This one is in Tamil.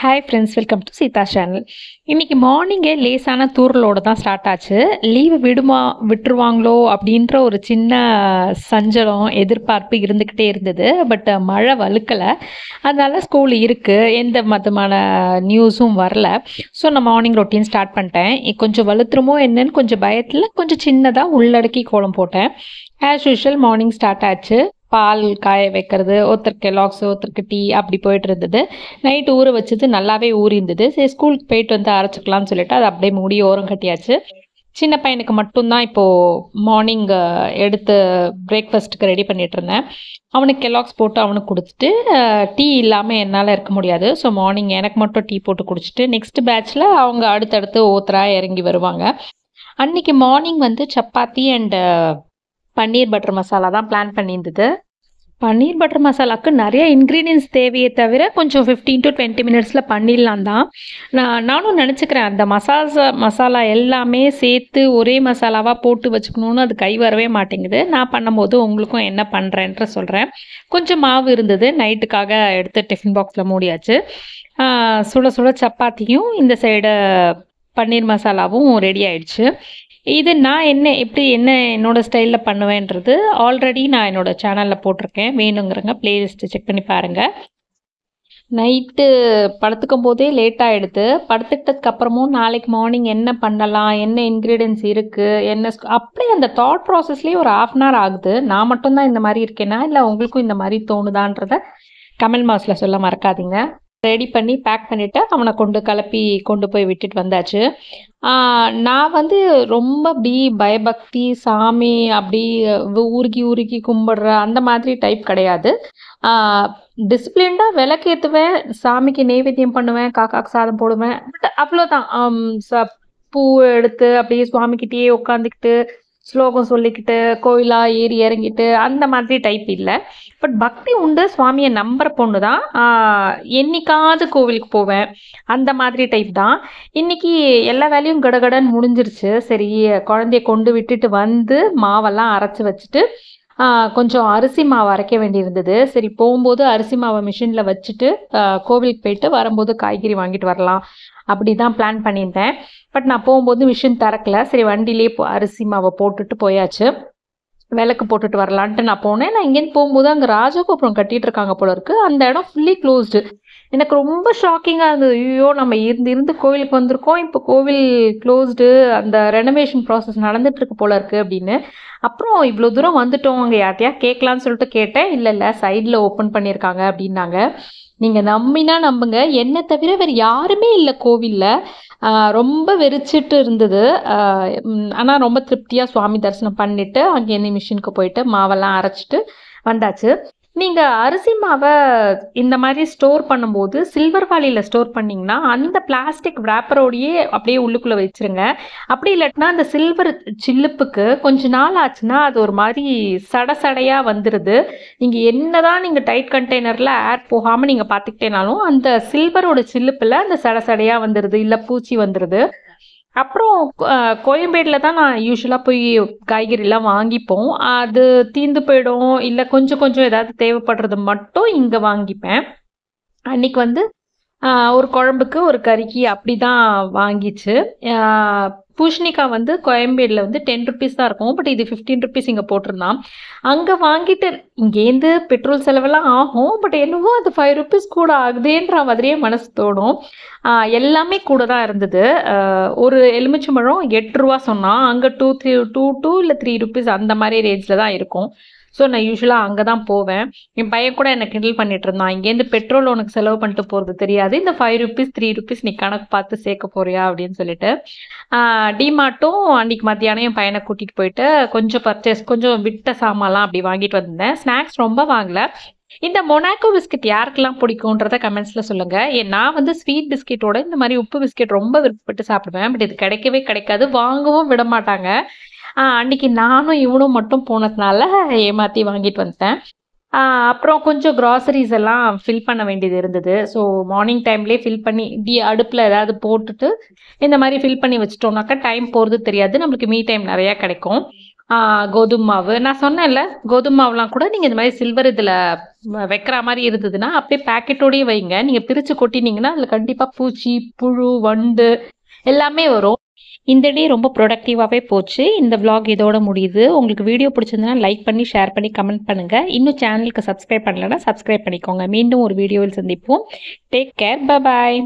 hi friends welcome to Seetha channel இன்றைக்கி மார்னிங்கே லேசான தூரலோடு தான் ஸ்டார்ட் ஆச்சு லீவு விடுமா விட்டுருவாங்களோ அப்படின்ற ஒரு சின்ன சஞ்சலம் எதிர்பார்ப்பு இருந்துக்கிட்டே இருந்தது பட் மழை வலுக்கலை அதனால் ஸ்கூல் இருக்குது எந்த மதமான நியூஸும் வரல ஸோ நான் மார்னிங் ரொட்டீன் ஸ்டார்ட் பண்ணிட்டேன் கொஞ்சம் வலுத்துருமோ என்னன்னு கொஞ்சம் பயத்தில் கொஞ்சம் சின்னதாக உள்ளடக்கி கோலம் போட்டேன் ஆஸ் யூஷுவல் மார்னிங் ஸ்டார்ட் ஆச்சு பால் காய வைக்கிறது ஒருத்தர் லாக்ஸ் ஒருத்தருக்கு டீ அப்படி போயிட்டு இருந்தது நைட் ஊற வச்சது நல்லாவே ஊறி இருந்தது சரி ஸ்கூலுக்கு போயிட்டு வந்து அரைச்சிக்கலாம்னு சொல்லிட்டு அது அப்படியே மூடி ஓரம் கட்டியாச்சு சின்ன பையனுக்கு மட்டும்தான் இப்போது மார்னிங் எடுத்து பிரேக்ஃபாஸ்ட்டுக்கு ரெடி பண்ணிட்டு இருந்தேன் அவனுக்கு கெலாக்ஸ் போட்டு அவனுக்கு கொடுத்துட்டு டீ இல்லாமல் என்னால் இருக்க முடியாது ஸோ மார்னிங் எனக்கு மட்டும் டீ போட்டு குடிச்சிட்டு நெக்ஸ்ட் பேட்ச்சில் அவங்க அடுத்தடுத்து ஒவ்வொருத்தராக இறங்கி வருவாங்க அன்றைக்கி மார்னிங் வந்து சப்பாத்தி அண்டு பன்னீர் பட்டர் மசாலா தான் பிளான் பண்ணியிருந்தது பன்னீர் பட்டர் மசாலாவுக்கு நிறைய இன்க்ரீடியன்ஸ் தேவையே தவிர கொஞ்சம் ஃபிஃப்டீன் டு டுவெண்ட்டி மினிட்ஸில் பண்ணிடலாம் தான் நான் நானும் நினச்சிக்கிறேன் அந்த மசாசா மசாலா எல்லாமே சேர்த்து ஒரே மசாலாவாக போட்டு வச்சுக்கணுன்னு அது கை வரவே மாட்டேங்குது நான் பண்ணும்போது உங்களுக்கும் என்ன பண்ணுறேன்ற சொல்கிறேன் கொஞ்சம் மாவு இருந்தது நைட்டுக்காக எடுத்து டிஃபின் பாக்ஸில் மூடியாச்சு சுட சுட சப்பாத்தியும் இந்த சைடு பன்னீர் மசாலாவும் ரெடி ஆயிடுச்சு இது நான் என்ன எப்படி என்ன என்னோடய ஸ்டைலில் பண்ணுவேன்றது ஆல்ரெடி நான் என்னோடய சேனலில் போட்டிருக்கேன் வேணுங்கிறங்க ப்ளேலிஸ்ட்டு செக் பண்ணி பாருங்கள் நைட்டு படுத்துக்கும் போதே லேட்டாக எடுத்து படுத்துக்கிட்டதுக்கப்புறமும் நாளைக்கு மார்னிங் என்ன பண்ணலாம் என்ன இன்க்ரீடியன்ஸ் இருக்குது என்ன அப்படியே அந்த தாட் ப்ராசஸ்லேயே ஒரு ஆஃப் அன் ஹவர் ஆகுது நான் மட்டும்தான் இந்த மாதிரி இருக்கேன்னா இல்லை உங்களுக்கும் இந்த மாதிரி தோணுதான்றதை கமெண்ட் மாஸில் சொல்ல மறக்காதீங்க ரெடி பண்ணி பேக் பண்ணிவிட்டு அவனை கொண்டு கலப்பி கொண்டு போய் விட்டுட்டு வந்தாச்சு நான் வந்து ரொம்ப அப்படி பயபக்தி சாமி அப்படி ஊருகி உருகி கும்பிடுற அந்த மாதிரி டைப் கிடையாது டிசிப்ளின்டாக விளக்கேற்றுவேன் சாமிக்கு நெய்வேத்தியம் பண்ணுவேன் காக்காக்கு சாதம் போடுவேன் பட் அவ்வளோதான் பூ எடுத்து அப்படியே சுவாமிக்கிட்டேயே உட்காந்துக்கிட்டு ஸ்லோகம் சொல்லிக்கிட்டு கோயிலாக ஏறி இறங்கிட்டு அந்த மாதிரி டைப் இல்லை பட் பக்தி உண்டு சுவாமியை நம்புற பொண்ணு தான் என்னைக்காவது கோவிலுக்கு போவேன் அந்த மாதிரி டைப் தான் இன்றைக்கி எல்லா வேலையும் கடகடன் முடிஞ்சிருச்சு சரி குழந்தைய கொண்டு விட்டுட்டு வந்து மாவெல்லாம் அரைச்சி வச்சுட்டு கொஞ்சம் அரிசி மாவு அரைக்க வேண்டியிருந்தது சரி போகும்போது அரிசி மாவை மிஷினில் வச்சுட்டு கோவிலுக்கு போயிட்டு வரும்போது காய்கறி வாங்கிட்டு வரலாம் அப்படி தான் பிளான் பண்ணியிருந்தேன் பட் நான் போகும்போது மிஷின் திறக்கல சரி வண்டியிலே அரிசி மாவை போட்டுட்டு போயாச்சு விளக்கு போட்டுட்டு வரலான்ட்டு நான் போனேன் நான் இங்கேருந்து போகும்போது அங்கே ராஜகோபுரம் கட்டிட்டு இருக்காங்க போல இருக்கு அந்த இடம் ஃபுல்லி க்ளோஸ்டு எனக்கு ரொம்ப ஷாக்கிங்காக இருந்தது ஐயோ நம்ம இருந்து இருந்து கோவிலுக்கு வந்திருக்கோம் இப்போ கோவில் க்ளோஸ்டு அந்த ரெனோவேஷன் ப்ராசஸ் நடந்துட்டு இருக்கு போல இருக்கு அப்படின்னு அப்புறம் இவ்வளோ தூரம் வந்துட்டோம் அங்கே யார்ட்டையா கேட்கலான்னு சொல்லிட்டு கேட்டேன் இல்லை இல்லை சைடில் ஓப்பன் பண்ணியிருக்காங்க அப்படின்னாங்க நீங்க நம்பினா நம்புங்க என்னை தவிர வேறு யாருமே இல்லை கோவிலில் ரொம்ப வெறிச்சிட்டு இருந்தது ஆனால் ரொம்ப திருப்தியாக சுவாமி தரிசனம் பண்ணிட்டு அங்கே அங்கேருந்து மிஷினுக்கு போயிட்டு மாவெல்லாம் அரைச்சிட்டு வந்தாச்சு நீங்கள் அரிசி மாவை இந்த மாதிரி ஸ்டோர் பண்ணும்போது சில்வர் வாலியில் ஸ்டோர் பண்ணிங்கன்னா அந்த பிளாஸ்டிக் ரேப்பரோடையே அப்படியே உள்ளுக்குள்ளே வச்சுருங்க அப்படி இல்லாட்டினா அந்த சில்வர் சில்லுப்புக்கு கொஞ்ச நாள் ஆச்சுன்னா அது ஒரு மாதிரி சட சடையாக வந்துடுது நீங்கள் என்ன தான் நீங்கள் டைட் கண்டெய்னரில் ஏர் போகாமல் நீங்கள் பார்த்துக்கிட்டேனாலும் அந்த சில்வரோட சில்லுப்பில் அந்த சட சடையாக வந்துடுது இல்லை பூச்சி வந்துடுது அப்புறம் கோயம்பேடில் தான் நான் யூஸ்வலாக போய் காய்கறிலாம் வாங்கிப்போம் அது தீந்து போயிடும் இல்லை கொஞ்சம் கொஞ்சம் ஏதாவது தேவைப்படுறது மட்டும் இங்கே வாங்கிப்பேன் அன்றைக்கி வந்து ஒரு குழம்புக்கு ஒரு கறிக்கு அப்படி தான் வாங்கிச்சு பூஷ்ணிகா வந்து கோயம்பேடில் வந்து டென் ருபீஸ் தான் இருக்கும் பட் இது ஃபிஃப்டீன் ருபீஸ் இங்கே போட்டிருந்தான் அங்கே வாங்கிட்டு இங்கேருந்து பெட்ரோல் செலவெல்லாம் ஆகும் பட் என்னவோ அது ஃபைவ் ருபீஸ் கூட ஆகுதுன்ற மாதிரியே மனசு தோணும் எல்லாமே கூட தான் இருந்தது ஒரு மழம் எட்டு ரூபா சொன்னால் அங்கே டூ த்ரீ டூ டூ இல்லை த்ரீ ருபீஸ் அந்த மாதிரி ரேஞ்சில் தான் இருக்கும் ஸோ நான் யூஸ்வலாக அங்கே தான் போவேன் என் பையன் கூட என்னை கிண்டல் பண்ணிட்டு இருந்தான் இங்கேருந்து பெட்ரோல் உனக்கு செலவு பண்ணிட்டு போகிறது தெரியாது இந்த ஃபைவ் ருபீஸ் த்ரீ ருபீஸ் நீ கணக்கு பார்த்து சேர்க்க போறியா அப்படின்னு சொல்லிட்டு டிமார்ட்டும் அன்னைக்கு மத்தியானம் என் பையனை கூட்டிகிட்டு போயிட்டு கொஞ்சம் பர்ச்சேஸ் கொஞ்சம் விட்ட சாமான்லாம் அப்படி வாங்கிட்டு வந்திருந்தேன் ஸ்நாக்ஸ் ரொம்ப வாங்கல இந்த மொனாக்கோ பிஸ்கட் யாருக்கெல்லாம் பிடிக்கும்ன்றத கமெண்ட்ஸில் சொல்லுங்கள் ஏன் நான் வந்து ஸ்வீட் பிஸ்கெட்டோட இந்த மாதிரி உப்பு பிஸ்கெட் ரொம்ப விருப்பப்பட்டு சாப்பிடுவேன் பட் இது கிடைக்கவே கிடைக்காது வாங்கவும் விட மாட்டாங்க அன்னைக்கு நானும் இவனும் மட்டும் போனதுனால ஏமாற்றி வாங்கிட்டு வந்துட்டேன் அப்புறம் கொஞ்சம் க்ராசரிஸ் எல்லாம் ஃபில் பண்ண வேண்டியது இருந்தது ஸோ மார்னிங் டைம்லேயே ஃபில் பண்ணி டி அடுப்பில் ஏதாவது போட்டுட்டு இந்த மாதிரி ஃபில் பண்ணி வச்சிட்டோம்னாக்கா டைம் போகிறது தெரியாது நம்மளுக்கு மீ டைம் நிறையா கிடைக்கும் கோதுமை மாவு நான் சொன்னேன்ல கோதுமை மாவுலாம் கூட நீங்கள் இந்த மாதிரி சில்வர் இதில் வைக்கிற மாதிரி இருந்ததுன்னா அப்படியே பேக்கெட்டோடயே வைங்க நீங்கள் பிரித்து கொட்டினீங்கன்னா அதில் கண்டிப்பாக பூச்சி புழு வண்டு எல்லாமே வரும் இந்த டே ரொம்ப ப்ரொடக்டிவாகவே போச்சு இந்த விலாக் இதோட முடியுது உங்களுக்கு வீடியோ பிடிச்சிருந்தனா லைக் பண்ணி ஷேர் பண்ணி கமெண்ட் பண்ணுங்கள் இன்னும் சேனலுக்கு சப்ஸ்கிரைப் பண்ணலைன்னா சப்ஸ்கிரைப் பண்ணிக்கோங்க மீண்டும் ஒரு வீடியோவில் சந்திப்போம் டேக் கேர் பாய்